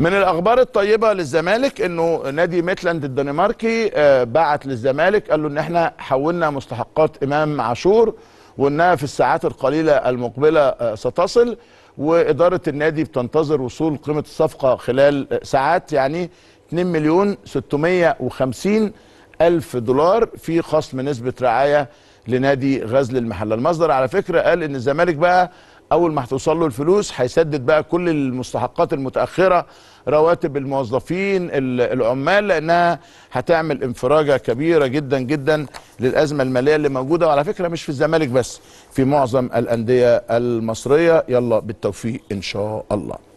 من الاخبار الطيبه للزمالك انه نادي ميتلاند الدنماركي آه، بعت للزمالك قال له ان احنا حولنا مستحقات امام عاشور وانها في الساعات القليله المقبله آه، ستصل واداره النادي بتنتظر وصول قيمه الصفقه خلال آه، ساعات يعني 2 مليون 650 الف دولار في خصم نسبه رعايه لنادي غزل المحله المصدر على فكره قال ان الزمالك بقى اول ما هتوصل له الفلوس هيسدد بقى كل المستحقات المتاخره رواتب الموظفين العمال لانها هتعمل انفراجه كبيره جدا جدا للازمه الماليه اللي موجوده وعلى فكره مش في الزمالك بس في معظم الانديه المصريه يلا بالتوفيق ان شاء الله